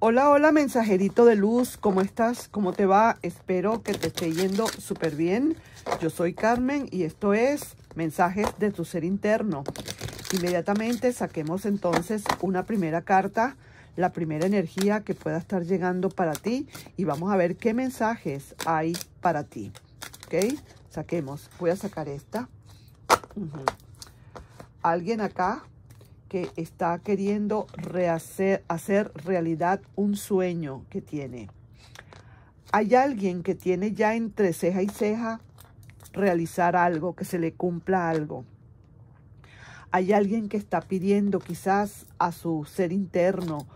Hola, hola mensajerito de luz, ¿cómo estás? ¿Cómo te va? Espero que te esté yendo súper bien. Yo soy Carmen y esto es Mensajes de tu ser interno. Inmediatamente saquemos entonces una primera carta, la primera energía que pueda estar llegando para ti y vamos a ver qué mensajes hay para ti. ¿Ok? Saquemos. Voy a sacar esta. Alguien acá que está queriendo rehacer, hacer realidad un sueño que tiene. Hay alguien que tiene ya entre ceja y ceja realizar algo, que se le cumpla algo. Hay alguien que está pidiendo quizás a su ser interno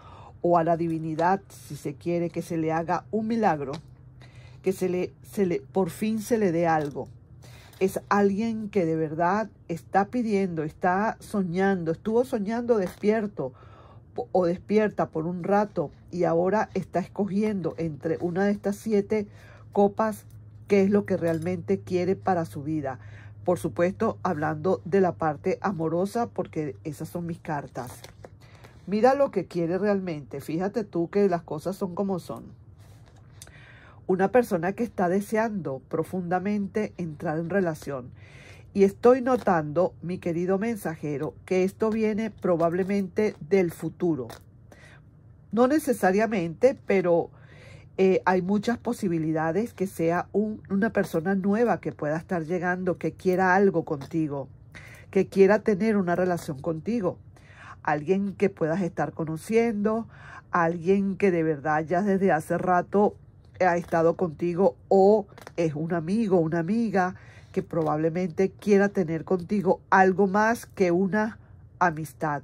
o a la divinidad, si se quiere, que se le haga un milagro, que se le, se le, por fin se le dé algo es alguien que de verdad está pidiendo, está soñando, estuvo soñando despierto o despierta por un rato y ahora está escogiendo entre una de estas siete copas qué es lo que realmente quiere para su vida. Por supuesto, hablando de la parte amorosa, porque esas son mis cartas. Mira lo que quiere realmente. Fíjate tú que las cosas son como son una persona que está deseando profundamente entrar en relación. Y estoy notando, mi querido mensajero, que esto viene probablemente del futuro. No necesariamente, pero eh, hay muchas posibilidades que sea una persona nueva que pueda estar llegando, que quiera algo contigo, que quiera tener una relación contigo. Alguien que puedas estar conociendo, alguien que de verdad ya desde hace rato ha estado contigo o es un amigo, una amiga que probablemente quiera tener contigo algo más que una amistad,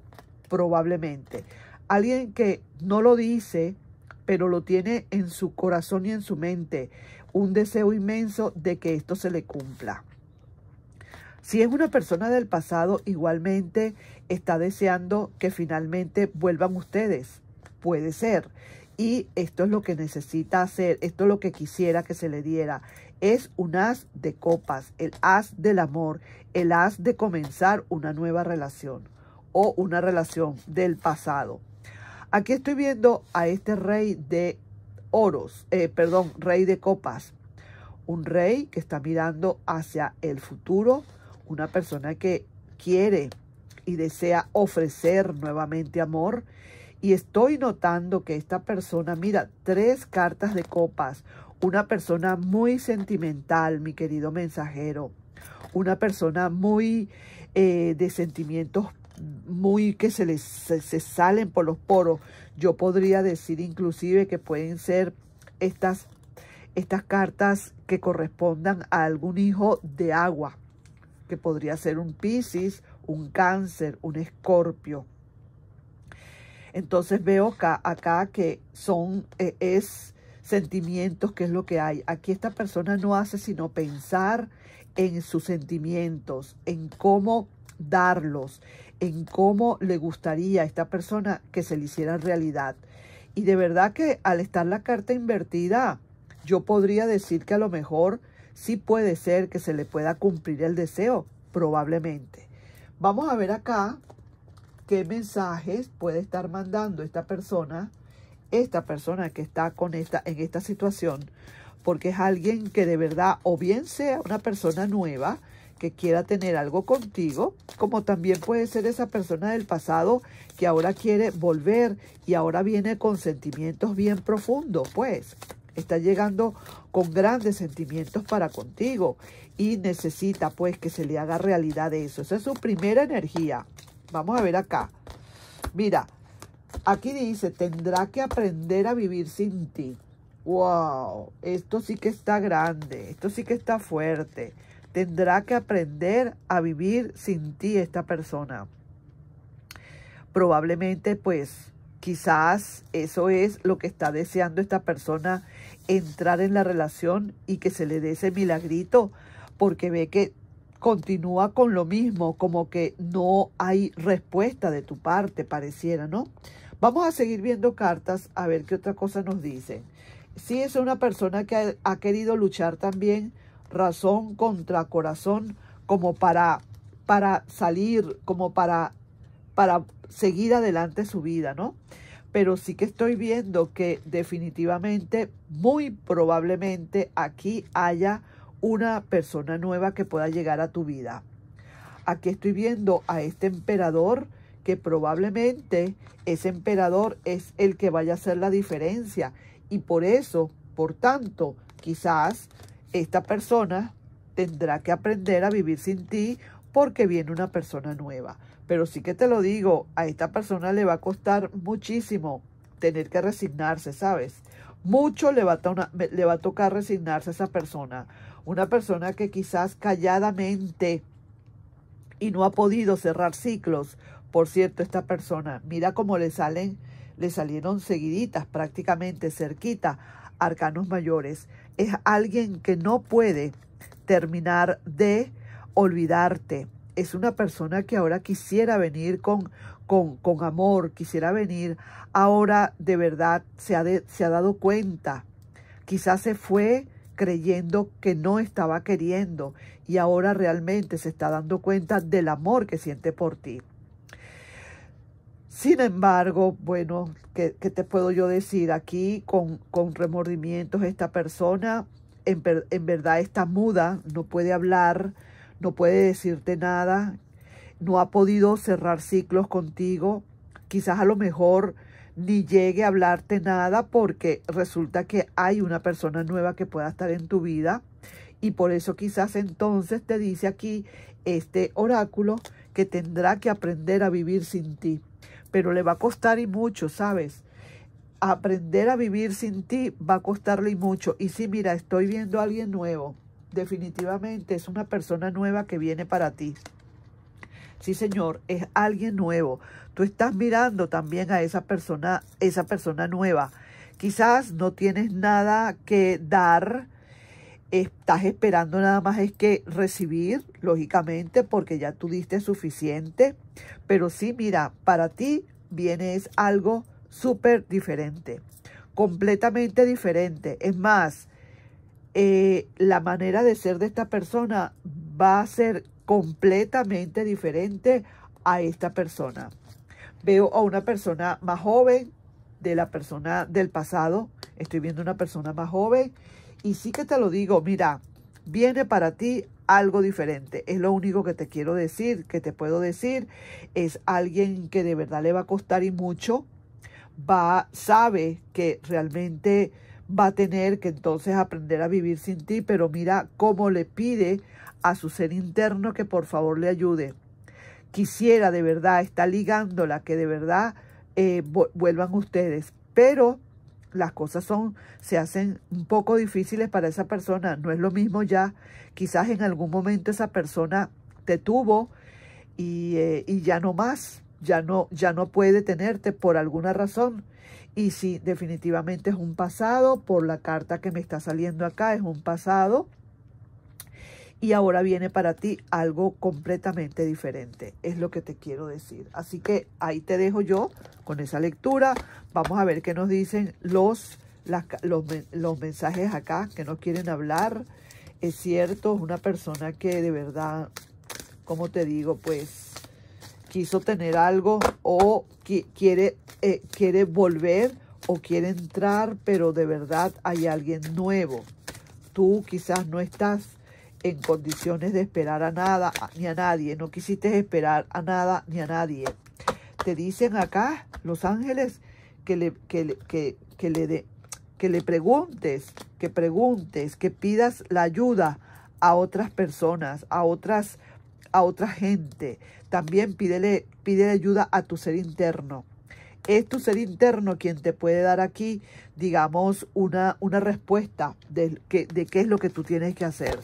probablemente. Alguien que no lo dice, pero lo tiene en su corazón y en su mente, un deseo inmenso de que esto se le cumpla. Si es una persona del pasado, igualmente está deseando que finalmente vuelvan ustedes. Puede ser y esto es lo que necesita hacer, esto es lo que quisiera que se le diera. Es un as de copas, el as del amor, el as de comenzar una nueva relación o una relación del pasado. Aquí estoy viendo a este rey de oros, eh, perdón, rey de copas. Un rey que está mirando hacia el futuro, una persona que quiere y desea ofrecer nuevamente amor y estoy notando que esta persona, mira, tres cartas de copas, una persona muy sentimental, mi querido mensajero, una persona muy eh, de sentimientos muy que se les se salen por los poros. Yo podría decir inclusive que pueden ser estas, estas cartas que correspondan a algún hijo de agua, que podría ser un Piscis, un Cáncer, un Escorpio. Entonces veo acá, que son, eh, es sentimientos, que es lo que hay. Aquí esta persona no hace sino pensar en sus sentimientos, en cómo darlos, en cómo le gustaría a esta persona que se le hiciera realidad. Y de verdad que al estar la carta invertida, yo podría decir que a lo mejor sí puede ser que se le pueda cumplir el deseo, probablemente. Vamos a ver acá qué mensajes puede estar mandando esta persona, esta persona que está con esta, en esta situación, porque es alguien que de verdad o bien sea una persona nueva que quiera tener algo contigo, como también puede ser esa persona del pasado que ahora quiere volver y ahora viene con sentimientos bien profundos, pues está llegando con grandes sentimientos para contigo y necesita pues que se le haga realidad eso. Esa es su primera energía. Vamos a ver acá. Mira, aquí dice, tendrá que aprender a vivir sin ti. Wow, esto sí que está grande, esto sí que está fuerte. Tendrá que aprender a vivir sin ti esta persona. Probablemente, pues, quizás eso es lo que está deseando esta persona, entrar en la relación y que se le dé ese milagrito, porque ve que continúa con lo mismo, como que no hay respuesta de tu parte, pareciera, ¿no? Vamos a seguir viendo cartas a ver qué otra cosa nos dicen. Si es una persona que ha, querido luchar también razón contra corazón, como para, para salir, como para, para seguir adelante su vida, ¿no? pero sí que estoy viendo que definitivamente, muy probablemente aquí haya una persona nueva que pueda llegar a tu vida. Aquí estoy viendo a este emperador que probablemente ese emperador es el que vaya a hacer la diferencia y por eso, por tanto, quizás esta persona tendrá que aprender a vivir sin ti porque viene una persona nueva. Pero sí que te lo digo, a esta persona le va a costar muchísimo tener que resignarse, ¿sabes? Mucho le va, a tocar resignarse a esa persona. Una persona que quizás calladamente y no ha podido cerrar ciclos. Por cierto, esta persona, mira cómo le salen, le salieron seguiditas, prácticamente cerquita, arcanos mayores. Es alguien que no puede terminar de olvidarte es una persona que ahora quisiera venir con, con, amor, quisiera venir, ahora de verdad se ha, se ha dado cuenta, quizás se fue creyendo que no estaba queriendo y ahora realmente se está dando cuenta del amor que siente por ti. Sin embargo, bueno, ¿qué, te puedo yo decir aquí con, con remordimientos? Esta persona en, en verdad está muda, no puede hablar, no puede decirte nada, no ha podido cerrar ciclos contigo, quizás a lo mejor ni llegue a hablarte nada porque resulta que hay una persona nueva que pueda estar en tu vida y por eso quizás entonces te dice aquí este oráculo que tendrá que aprender a vivir sin ti. Pero le va a costar y mucho, ¿sabes? Aprender a vivir sin ti va a costarle y mucho. Y si mira, estoy viendo a alguien nuevo definitivamente es una persona nueva que viene para ti. Sí, señor, es alguien nuevo. Tú estás mirando también a esa persona, esa persona nueva. Quizás no tienes nada que dar, estás esperando nada más es que recibir, lógicamente, porque ya tú diste suficiente. Pero sí, mira, para ti viene es algo súper diferente, completamente diferente. Es más, eh, la manera de ser de esta persona va a ser completamente diferente a esta persona. Veo a una persona más joven de la persona del pasado. Estoy viendo una persona más joven. Y sí que te lo digo, mira, viene para ti algo diferente. Es lo único que te quiero decir, que te puedo decir. Es alguien que de verdad le va a costar y mucho. Va, sabe que realmente va a tener que entonces aprender a vivir sin ti, pero mira cómo le pide a su ser interno que por favor le ayude. Quisiera de verdad, está ligándola, que de verdad eh, vuelvan ustedes, pero las cosas son, se hacen un poco difíciles para esa persona, no es lo mismo ya, quizás en algún momento esa persona te tuvo y, eh, y ya no más, ya no, ya no puede tenerte por alguna razón. Y si definitivamente es un pasado, por la carta que me está saliendo acá, es un pasado. Y ahora viene para ti algo completamente diferente, es lo que te quiero decir. Así que ahí te dejo yo con esa lectura. Vamos a ver qué nos dicen los, los, los mensajes acá que no quieren hablar. Es cierto, es una persona que de verdad, como te digo, pues quiso tener algo o quiere, eh, quiere volver o quiere entrar, pero de verdad hay alguien nuevo. Tú quizás no estás en condiciones de esperar a nada ni a nadie. No quisiste esperar a nada ni a nadie. Te dicen acá, Los Ángeles, que le, que, le, que le, que le preguntes, que preguntes, que pidas la ayuda a otras personas, a otras a otra gente. También pídele, ayuda a tu ser interno. Es tu ser interno quien te puede dar aquí, digamos, una, una respuesta de, que, de qué es lo que tú tienes que hacer.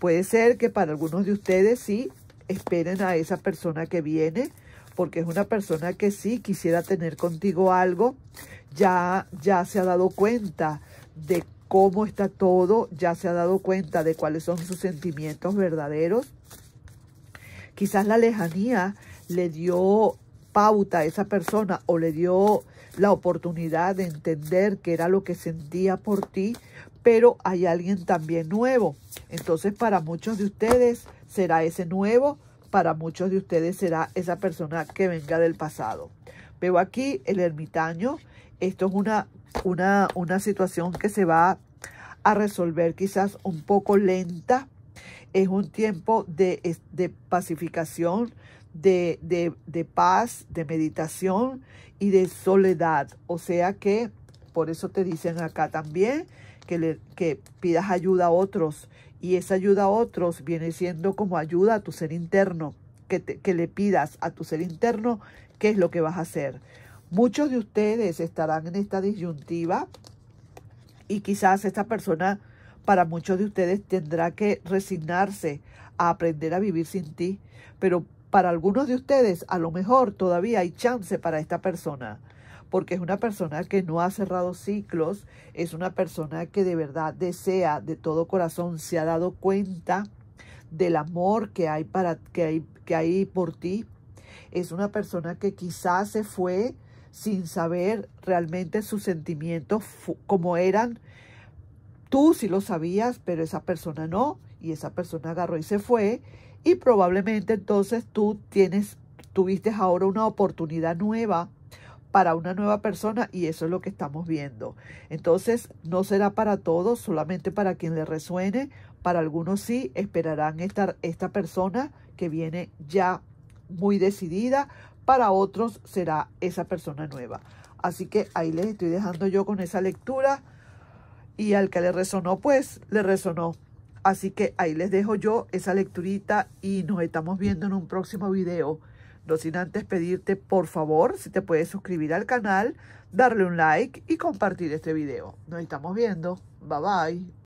Puede ser que para algunos de ustedes sí esperen a esa persona que viene, porque es una persona que sí quisiera tener contigo algo, ya, ya se ha dado cuenta de cómo está todo, ya se ha dado cuenta de cuáles son sus sentimientos verdaderos Quizás la lejanía le dio pauta a esa persona o le dio la oportunidad de entender qué era lo que sentía por ti, pero hay alguien también nuevo. Entonces para muchos de ustedes será ese nuevo, para muchos de ustedes será esa persona que venga del pasado. Veo aquí el ermitaño. Esto es una, una, una situación que se va a resolver quizás un poco lenta, es un tiempo de, pacificación, de, paz, de meditación y de soledad. O sea que por eso te dicen acá también que, le, pidas ayuda a otros. Y esa ayuda a otros viene siendo como ayuda a tu ser interno, que, que le pidas a tu ser interno qué es lo que vas a hacer. Muchos de ustedes estarán en esta disyuntiva y quizás esta persona para muchos de ustedes tendrá que resignarse a aprender a vivir sin ti, pero para algunos de ustedes a lo mejor todavía hay chance para esta persona, porque es una persona que no ha cerrado ciclos, es una persona que de verdad desea de todo corazón, se ha dado cuenta del amor que hay para que hay que por ti. Es una persona que quizás se fue sin saber realmente sus sentimientos como eran Tú sí lo sabías, pero esa persona no, y esa persona agarró y se fue, y probablemente entonces tú tienes, tuviste ahora una oportunidad nueva para una nueva persona y eso es lo que estamos viendo. Entonces, no será para todos, solamente para quien le resuene, para algunos sí, esperarán estar esta persona que viene ya muy decidida, para otros será esa persona nueva. Así que ahí les estoy dejando yo con esa lectura. Y al que le resonó, pues le resonó. Así que ahí les dejo yo esa lecturita y nos estamos viendo en un próximo video. No sin antes pedirte, por favor, si te puedes suscribir al canal, darle un like y compartir este video. Nos estamos viendo. Bye bye.